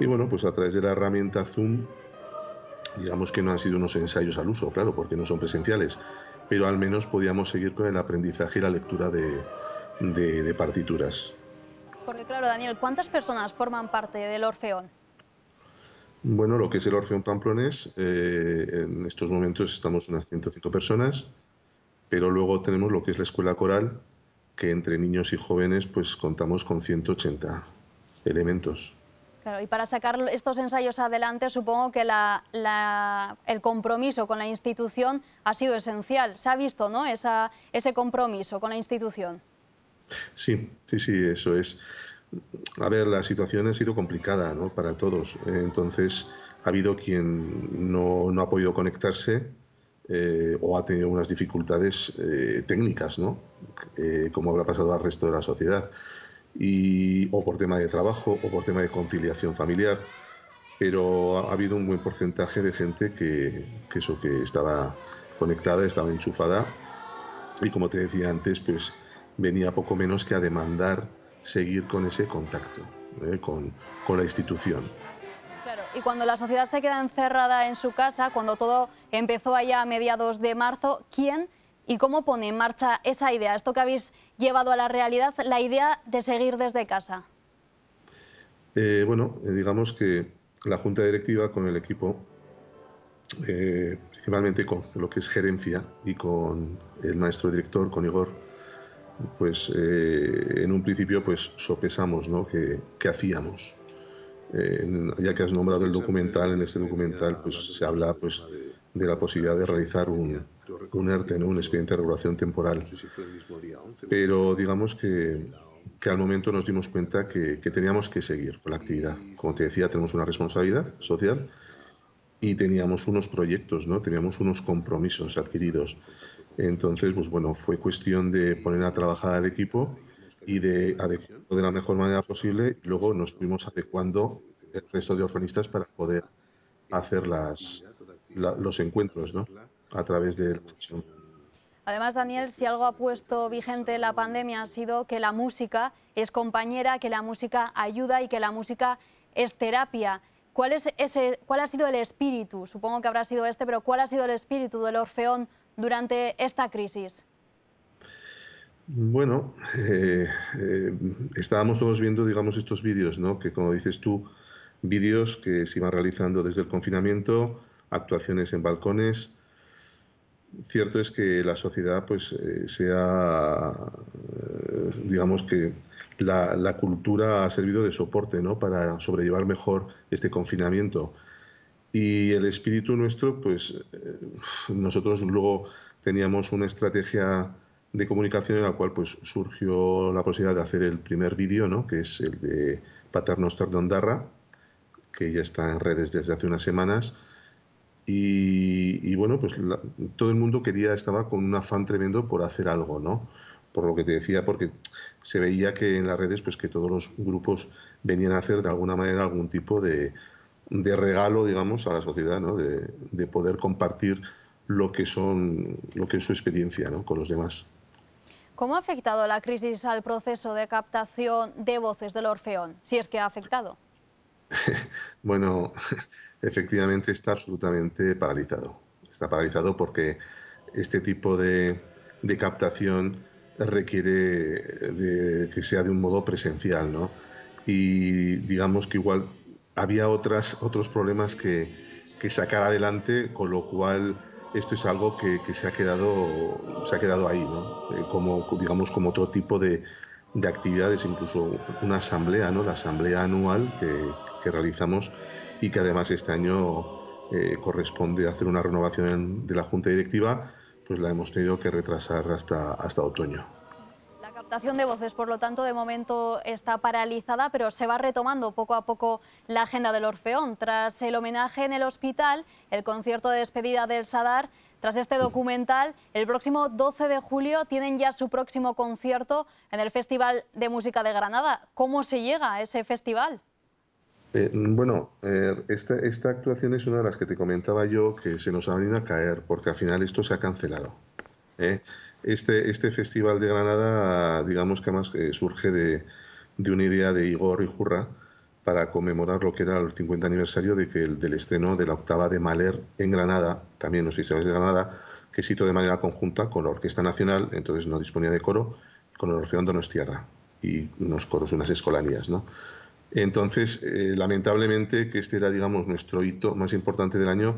Speaker 7: y bueno, pues a través de la herramienta Zoom digamos que no han sido unos ensayos al uso, claro, porque no son presenciales, pero al menos podíamos seguir con el aprendizaje y la lectura de, de, de partituras.
Speaker 1: Porque claro, Daniel, ¿cuántas personas forman parte del Orfeón?
Speaker 7: Bueno, lo que es el Orfeón Pamplones, eh, en estos momentos estamos unas 105 personas, pero luego tenemos lo que es la escuela coral, que entre niños y jóvenes pues contamos con 180 elementos.
Speaker 1: Claro, y para sacar estos ensayos adelante, supongo que el compromiso con la institución ha sido esencial. Se ha visto ¿no? ese compromiso con la institución.
Speaker 7: Sí, sí, sí, eso es. A ver, la situación ha sido complicada ¿no? para todos. Entonces, ha habido quien no, no ha podido conectarse eh, o ha tenido unas dificultades eh, técnicas, ¿no? Eh, como habrá pasado al resto de la sociedad. Y, o por tema de trabajo o por tema de conciliación familiar. Pero ha, habido un buen porcentaje de gente que, que, eso, que estaba conectada, estaba enchufada. Y como te decía antes, pues venía poco menos que a demandar seguir con ese contacto ¿eh? con, la institución.
Speaker 1: y cuando la sociedad se queda encerrada en su casa, cuando todo empezó allá a mediados de marzo, ¿quién y cómo pone en marcha esa idea, esto que habéis llevado a la realidad, la idea de seguir desde casa?
Speaker 7: Eh, bueno, eh, digamos que la Junta Directiva con el equipo, principalmente con lo que es gerencia y con el maestro director, con Igor, pues eh, en un principio pues sopesamos ¿no? qué, hacíamos. Eh, ya que has nombrado el documental, en este documental pues se habla pues de la posibilidad de realizar un, un ERTE, un expediente de regulación temporal. Pero digamos que, que al momento nos dimos cuenta que, que, teníamos que seguir con la actividad. Como te decía, tenemos una responsabilidad social y teníamos unos proyectos, ¿no? teníamos unos compromisos adquiridos. Entonces, pues bueno, fue cuestión de poner a trabajar al equipo y de adecuarlo de la mejor manera posible y luego nos fuimos adecuando el resto de orfanistas para poder hacer las, los encuentros ¿no? a través de
Speaker 1: Además, Daniel, si algo ha puesto vigente la pandemia ha sido que la música es compañera, que la música ayuda y que la música es terapia. ¿Cuál, es ese, ¿Cuál ha sido el espíritu? Supongo que habrá sido este, pero ¿cuál ha sido el espíritu del Orfeón durante esta crisis?
Speaker 7: Bueno, eh, eh, estábamos todos viendo, digamos, estos vídeos, ¿no? Que como dices tú, vídeos que se iban realizando desde el confinamiento, actuaciones en balcones. Cierto es que la sociedad, pues, eh, sea, digamos que la, la, cultura ha servido de soporte, ¿no? Para sobrellevar mejor este confinamiento y el espíritu nuestro, pues eh, nosotros luego teníamos una estrategia de comunicación en la cual pues surgió la posibilidad de hacer el primer vídeo, ¿no? que es el de Paternoster de Ondarra, que ya está en redes desde hace unas semanas. Y, bueno, pues todo el mundo quería, estaba con un afán tremendo por hacer algo, ¿no? Por lo que te decía, porque se veía que en las redes, pues que todos los grupos venían a hacer de alguna manera algún tipo de, de regalo, digamos, a la sociedad, de, poder compartir lo que, son, lo que es su experiencia con los demás.
Speaker 1: ¿Cómo ha afectado la crisis al proceso de captación de voces del Orfeón, si es que ha afectado?
Speaker 7: bueno, efectivamente está absolutamente paralizado. Está paralizado porque este tipo de, de captación requiere de, que sea de un modo presencial, ¿no? Y digamos que igual había otras, otros problemas que, que, sacar adelante, con lo cual esto es algo que, que se, ha quedado, se ha quedado ahí, ¿no? Eh, como, digamos, como otro tipo de, actividades, incluso una asamblea, ¿no? la asamblea anual que, realizamos y que además este año eh, corresponde hacer una renovación de la Junta Directiva, pues la hemos tenido que retrasar hasta, hasta otoño
Speaker 1: captación de voces, por lo tanto, de momento está paralizada, pero se va retomando poco a poco la agenda del Orfeón. Tras el homenaje en el hospital, el concierto de despedida del Sadar, tras este documental, el próximo 12 de julio tienen ya su próximo concierto en el Festival de Música de Granada. ¿Cómo se llega a ese festival?
Speaker 7: Eh, bueno, eh, esta, esta, actuación es una de las que te comentaba yo que se nos ha venido a caer, porque al final esto se ha cancelado. ¿eh? este, este festival de Granada, digamos que además eh, surge de, de una idea de Igor y para conmemorar lo que era el 50 aniversario de que el, del estreno de la octava de Mahler en Granada, también los festivales de Granada, que se hizo de manera conjunta con la Orquesta Nacional, entonces no disponía de coro, con el Orfeón tierra, y unos coros, unas escolanías, ¿no? Entonces, eh, lamentablemente, que este era, digamos, nuestro hito más importante del año,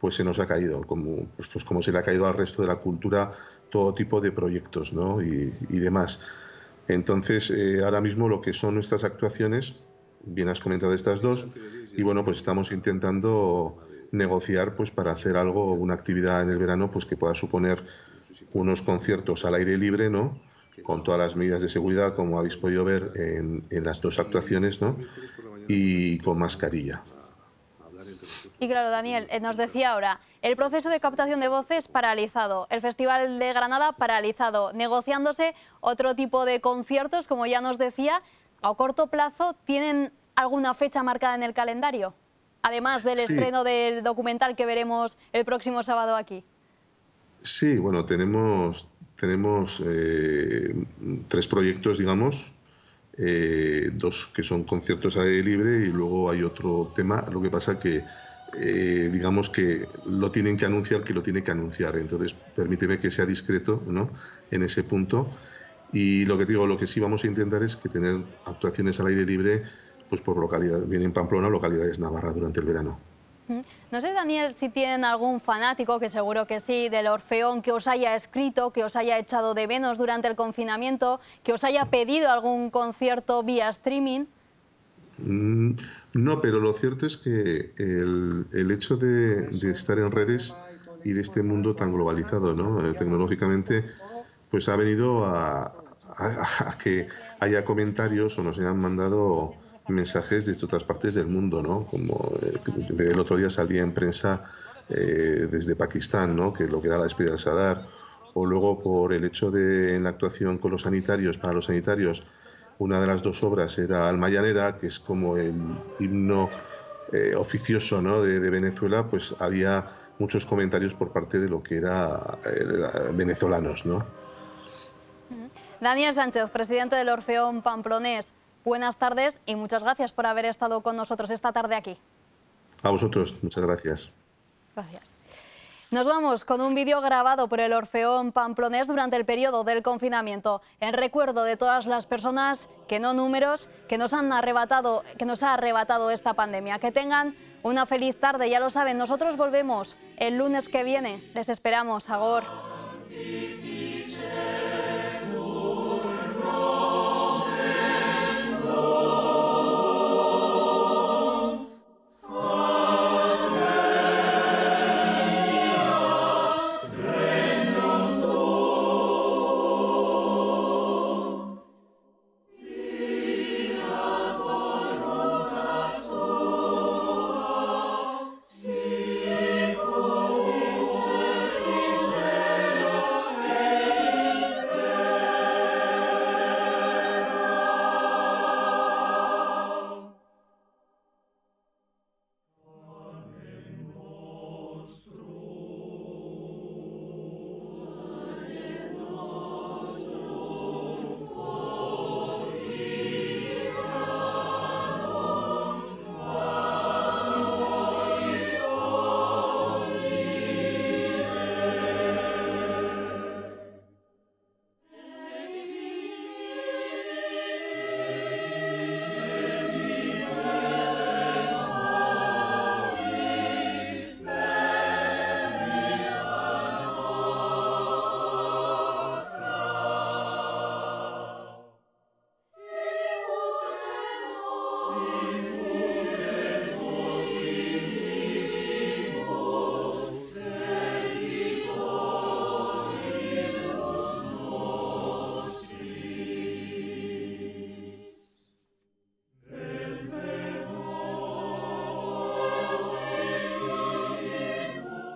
Speaker 7: pues se nos ha caído, como, pues, pues como se le ha caído al resto de la cultura todo tipo de proyectos ¿no? y, demás. Entonces, eh, ahora mismo lo que son nuestras actuaciones, bien has comentado estas dos, y bueno, pues estamos intentando negociar pues para hacer algo, una actividad en el verano, pues que pueda suponer unos conciertos al aire libre, ¿no? Con todas las medidas de seguridad, como habéis podido ver en, en las dos actuaciones, ¿no? Y con mascarilla.
Speaker 1: Y claro, Daniel, eh, nos decía ahora, el proceso de captación de voces paralizado, el Festival de Granada paralizado, negociándose otro tipo de conciertos, como ya nos decía, a corto plazo, ¿tienen alguna fecha marcada en el calendario? Además del estreno del documental que veremos el próximo sábado aquí.
Speaker 7: Sí, bueno, tenemos, tenemos eh, tres proyectos, digamos, eh, dos que son conciertos a aire libre y luego hay otro tema. Lo que pasa que eh, digamos que lo tienen que anunciar que lo tiene que anunciar. Entonces, permíteme que sea discreto ¿no? en ese punto. Y lo que digo, lo que sí vamos a intentar es que tener actuaciones al aire libre, pues por localidad, bien en Pamplona, localidades Navarra durante el verano.
Speaker 1: No sé, Daniel, si tienen algún fanático, que seguro que sí, del Orfeón, que os haya escrito, que os haya echado de menos durante el confinamiento, que os haya pedido algún concierto vía streaming.
Speaker 7: Mm, no, pero lo cierto es que el, hecho de, estar en redes y de este mundo tan globalizado, ¿no? Eh, tecnológicamente, pues ha venido a, que haya comentarios o nos hayan mandado mensajes desde otras partes del mundo, ¿no? Como eh, el otro día salía en prensa eh, desde Pakistán, ¿no? Que lo que era la despedida del Sadar, o luego por el hecho de la actuación con los sanitarios, para los sanitarios, una de las dos obras era Almayanera, que es como el himno eh, oficioso de, Venezuela, pues había muchos comentarios por parte de lo que era, eh, venezolanos.
Speaker 1: Daniel Sánchez, presidente del Orfeón Pamplonés, buenas tardes y muchas gracias por haber estado con nosotros esta tarde aquí.
Speaker 7: A vosotros, muchas gracias.
Speaker 1: Gracias. Nos vamos con un vídeo grabado por el Orfeón Pamplonés durante el periodo del confinamiento, en recuerdo de todas las personas, que no números, que nos, han arrebatado, que nos ha arrebatado esta pandemia. Que tengan una feliz tarde, ya lo saben, nosotros volvemos el lunes que viene. Les esperamos, Agor.